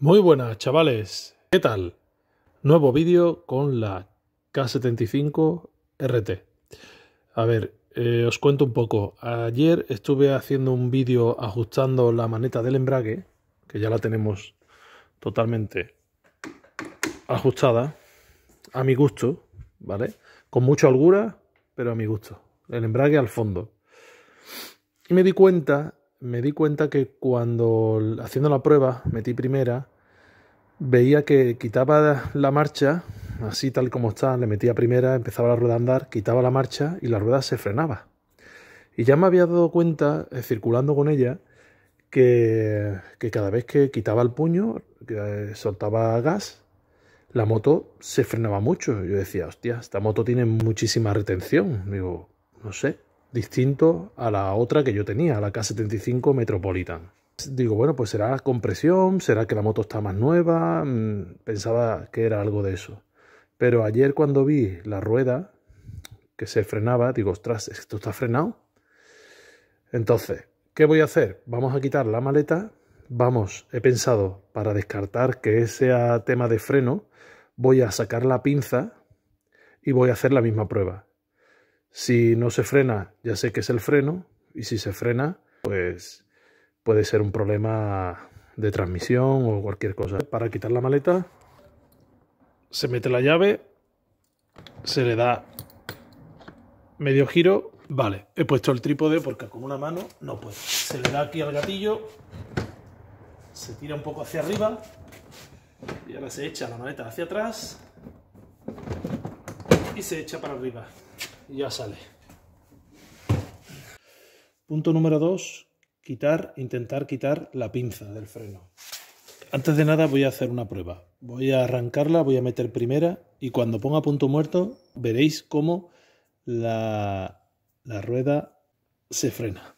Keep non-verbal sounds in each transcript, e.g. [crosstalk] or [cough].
Muy buenas chavales, ¿qué tal? Nuevo vídeo con la K75 RT. A ver, eh, os cuento un poco. Ayer estuve haciendo un vídeo ajustando la maneta del embrague, que ya la tenemos totalmente ajustada, a mi gusto, ¿vale? Con mucha holgura, pero a mi gusto. El embrague al fondo. Y me di cuenta me di cuenta que cuando haciendo la prueba, metí primera, veía que quitaba la marcha, así tal como está, le metía primera, empezaba la rueda a andar, quitaba la marcha y la rueda se frenaba. Y ya me había dado cuenta, eh, circulando con ella, que, que, cada vez que quitaba el puño, que eh, soltaba gas, la moto se frenaba mucho. Yo decía, hostia, esta moto tiene muchísima retención. Digo, no sé, distinto a la otra que yo tenía, la K75 Metropolitan. Digo, bueno, pues será compresión, será que la moto está más nueva, mm, pensaba que era algo de eso. Pero ayer cuando vi la rueda que se frenaba, digo, ostras, esto está frenado. Entonces, ¿qué voy a hacer? Vamos a quitar la maleta, vamos, he pensado, para descartar que sea tema de freno, voy a sacar la pinza y voy a hacer la misma prueba. Si no se frena, ya sé que es el freno, y si se frena, pues puede ser un problema de transmisión o cualquier cosa. Para quitar la maleta, se mete la llave, se le da medio giro. Vale, he puesto el trípode porque con una mano no puedo. Se le da aquí al gatillo, se tira un poco hacia arriba y ahora se echa la maleta hacia atrás y se echa para arriba ya sale. Punto número 2, quitar, intentar quitar la pinza del freno. Antes de nada voy a hacer una prueba. Voy a arrancarla, voy a meter primera y cuando ponga punto muerto veréis cómo la, la rueda se frena.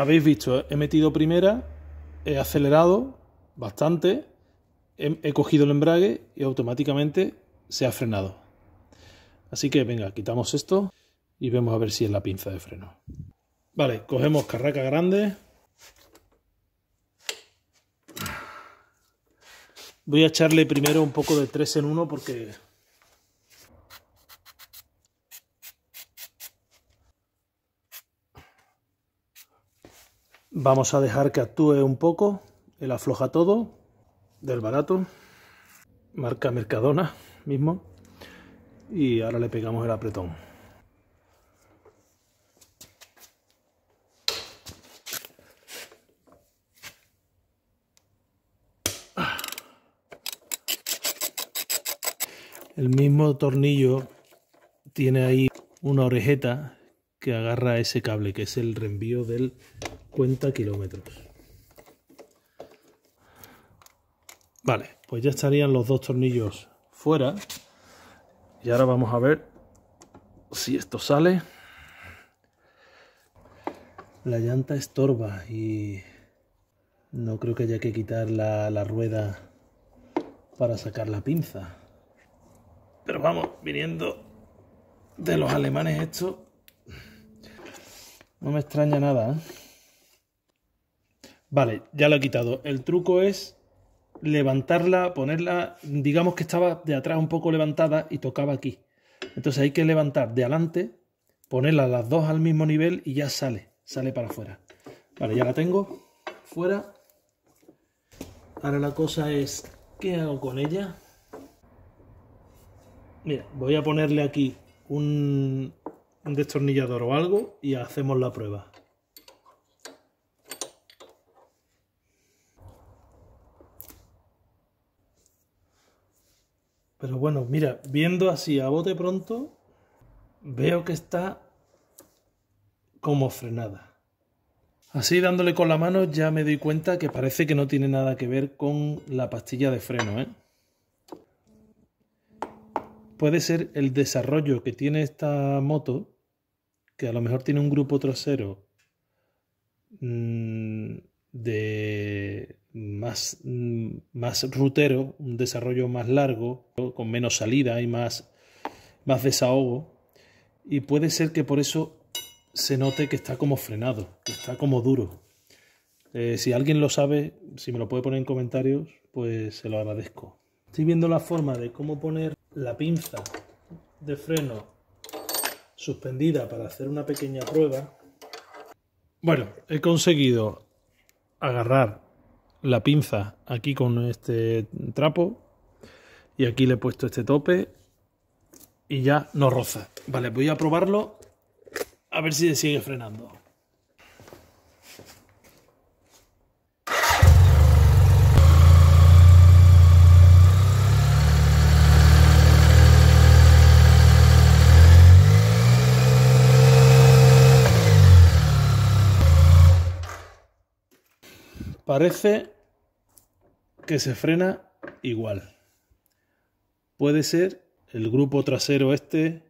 habéis visto, he metido primera, he acelerado bastante, he, cogido el embrague y automáticamente se ha frenado. Así que venga, quitamos esto y vemos a ver si es la pinza de freno. Vale, cogemos carraca grande. Voy a echarle primero un poco de 3 en 1 porque Vamos a dejar que actúe un poco. El afloja todo del barato. Marca Mercadona mismo. Y ahora le pegamos el apretón. El mismo tornillo tiene ahí una orejeta que agarra ese cable, que es el reenvío del cuenta kilómetros. Vale, pues ya estarían los dos tornillos fuera. Y ahora vamos a ver si esto sale. La llanta estorba y no creo que haya que quitar la, la rueda para sacar la pinza. Pero vamos, viniendo de los alemanes esto, no me extraña nada. ¿eh? Vale, ya lo he quitado. El truco es levantarla, ponerla, digamos que estaba de atrás un poco levantada y tocaba aquí. Entonces hay que levantar de adelante, ponerla las dos al mismo nivel y ya sale, sale para afuera. Vale, ya la tengo fuera. Ahora la cosa es, ¿qué hago con ella? Mira, voy a ponerle aquí un, un destornillador o algo y hacemos la prueba. Pero bueno, mira, viendo así a bote pronto, veo que está como frenada. Así dándole con la mano ya me doy cuenta que parece que no tiene nada que ver con la pastilla de freno. ¿eh? Puede ser el desarrollo que tiene esta moto que a lo mejor tiene un grupo trasero mm, de mm, más, rutero, un desarrollo más largo, con menos salida y más, más desahogo. Y puede ser que por eso se note que está como frenado, que está como duro. Eh, si alguien lo sabe, si me lo puede poner en comentarios, pues se lo agradezco. Estoy viendo la forma de cómo poner la pinza de freno suspendida para hacer una pequeña prueba. Bueno, he conseguido agarrar la pinza aquí con este trapo y aquí le he puesto este tope y ya no roza. Vale, voy a probarlo a ver si sigue frenando. Parece que se frena igual. Puede ser el grupo trasero este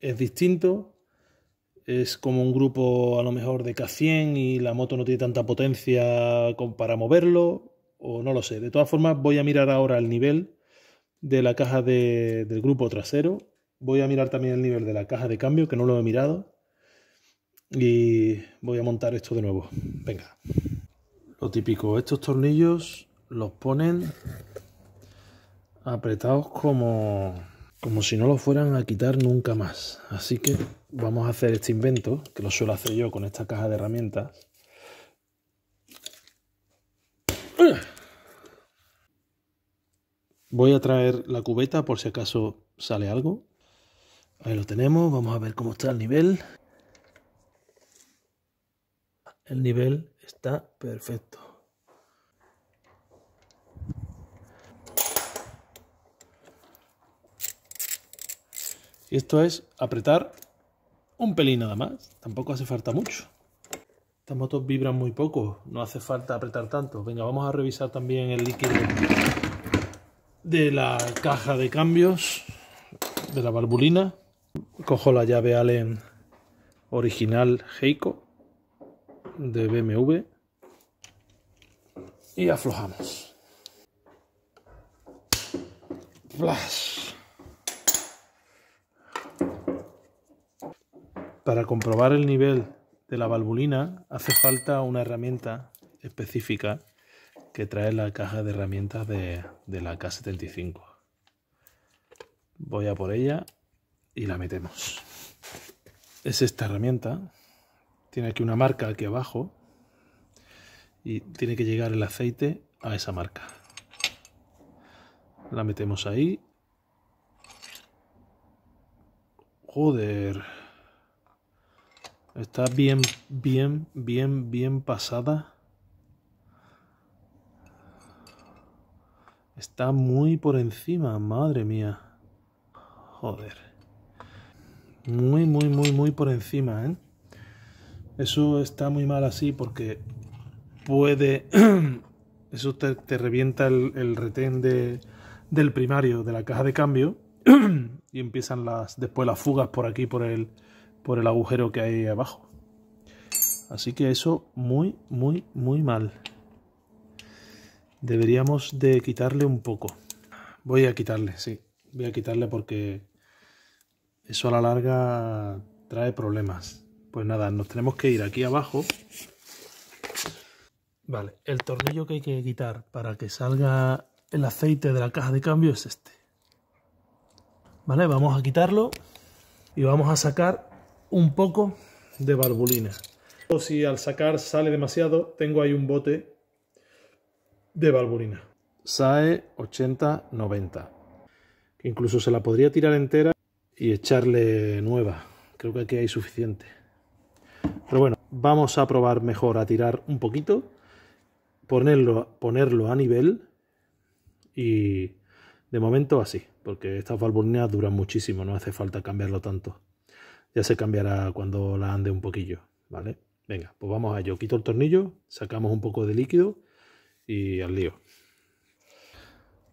es distinto. Es como un grupo a lo mejor de K100 y la moto no tiene tanta potencia para moverlo. O no lo sé. De todas formas voy a mirar ahora el nivel de la caja de, del grupo trasero. Voy a mirar también el nivel de la caja de cambio que no lo he mirado. Y voy a montar esto de nuevo. Venga típico, estos tornillos los ponen apretados como, como si no los fueran a quitar nunca más. Así que vamos a hacer este invento, que lo suelo hacer yo con esta caja de herramientas. Voy a traer la cubeta por si acaso sale algo. Ahí lo tenemos, vamos a ver cómo está el nivel el nivel está perfecto. Y esto es apretar un pelín nada más, tampoco hace falta mucho. Estas motos vibran muy poco, no hace falta apretar tanto. Venga, vamos a revisar también el líquido de la caja de cambios, de la valvulina. Cojo la llave Allen original Heiko de BMW y aflojamos. Para comprobar el nivel de la valvulina hace falta una herramienta específica que trae la caja de herramientas de, de la K75. Voy a por ella y la metemos. Es esta herramienta tiene aquí una marca aquí abajo y tiene que llegar el aceite a esa marca. La metemos ahí. Joder. Está bien, bien, bien, bien pasada. Está muy por encima, madre mía. Joder. Muy, muy, muy, muy por encima, ¿eh? Eso está muy mal así porque puede... [clears throat] eso te, revienta el, retén del primario de la caja de cambio [clears throat] y empiezan las después las fugas por aquí, por el, por el agujero que hay abajo. Así que eso muy, muy, muy mal. Deberíamos de quitarle un poco. Voy a quitarle, sí. Voy a quitarle porque eso a la larga trae problemas. Pues nada, nos tenemos que ir aquí abajo. Vale, el tornillo que hay que quitar para que salga el aceite de la caja de cambio es este. Vale, vamos a quitarlo y vamos a sacar un poco de barbulina. O si al sacar sale demasiado, tengo ahí un bote de barbulina. SAE 80-90. Incluso se la podría tirar entera y echarle nueva. Creo que aquí hay suficiente. Pero bueno, vamos a probar mejor a tirar un poquito, ponerlo, ponerlo a nivel y de momento así, porque estas valvulinas duran muchísimo, no hace falta cambiarlo tanto. Ya se cambiará cuando la ande un poquillo, ¿vale? Venga, pues vamos a ello. Quito el tornillo, sacamos un poco de líquido y al lío.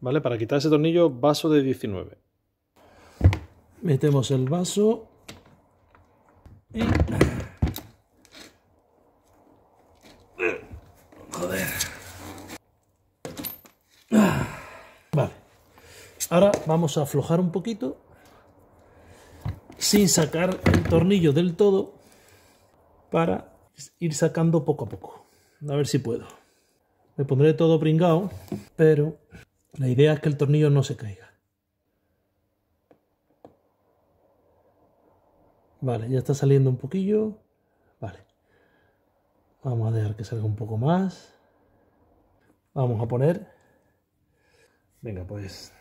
Vale, para quitar ese tornillo, vaso de 19. Metemos el vaso Joder. Vale. Ahora vamos a aflojar un poquito sin sacar el tornillo del todo para ir sacando poco a poco. A ver si puedo. Me pondré todo pringado, pero la idea es que el tornillo no se caiga. Vale, ya está saliendo un poquillo. Vale. Vamos a dejar que salga un poco más. Vamos a poner. Venga, pues.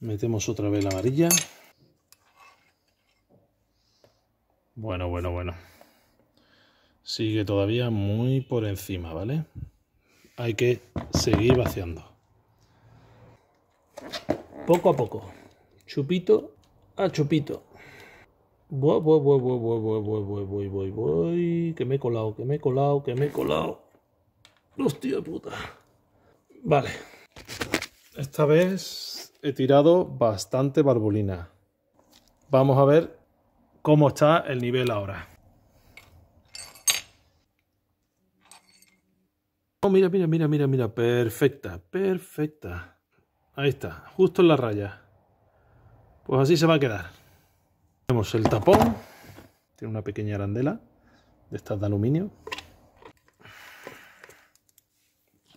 Metemos otra vez la amarilla. Bueno, bueno, bueno. Sigue todavía muy por encima, ¿vale? Hay que seguir vaciando. Poco a poco. Chupito a chupito. Voy, voy, voy, voy, voy, voy, voy, voy, voy, Que me he colado, que me he colado, que me he colado. Hostia puta. Vale. Esta vez he tirado bastante barbolina. Vamos a ver cómo está el nivel ahora. Oh, mira, mira, mira, mira, mira. Perfecta, perfecta. Ahí está, justo en la raya. Pues así se va a quedar. Tenemos el tapón, tiene una pequeña arandela de estas de aluminio.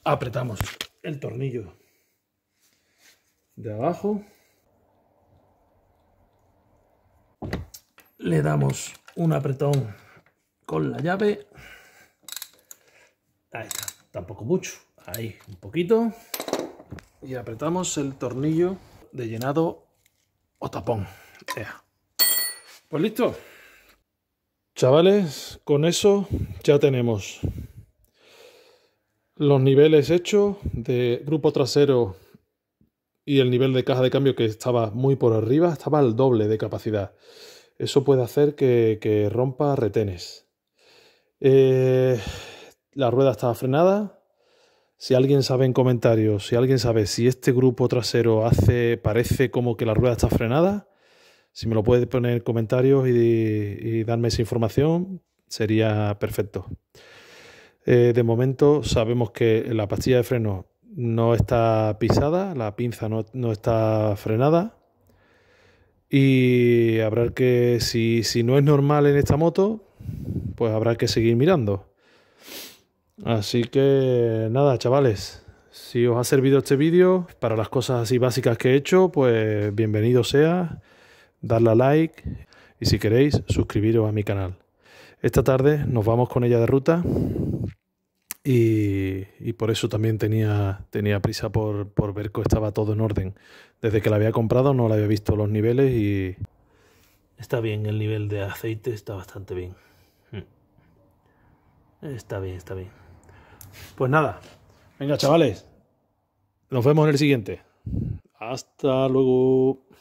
Apretamos el tornillo de abajo. Le damos un apretón con la llave. Ahí está, tampoco mucho. Ahí, un poquito. Y apretamos el tornillo de llenado o tapón. Pues listo. Chavales, con eso ya tenemos los niveles hechos de grupo trasero y el nivel de caja de cambio que estaba muy por arriba, estaba al doble de capacidad. Eso puede hacer que, que rompa retenes. Eh, la rueda estaba frenada. Si alguien sabe en comentarios, si alguien sabe si este grupo trasero hace, parece como que la rueda está frenada, si me lo puedes poner en comentarios y, darme esa información, sería perfecto. Eh, de momento sabemos que la pastilla de freno no está pisada, la pinza no, está frenada. Y habrá que, si, si no es normal en esta moto, pues habrá que seguir mirando. Así que nada, chavales, si os ha servido este vídeo para las cosas así básicas que he hecho, pues bienvenido sea darle a like y si queréis suscribiros a mi canal. Esta tarde nos vamos con ella de ruta y, por eso también tenía, tenía prisa por, por, ver que estaba todo en orden. Desde que la había comprado no la había visto los niveles y... Está bien, el nivel de aceite está bastante bien. Hmm. Está bien, está bien. Pues nada, venga chavales, nos vemos en el siguiente. Hasta luego.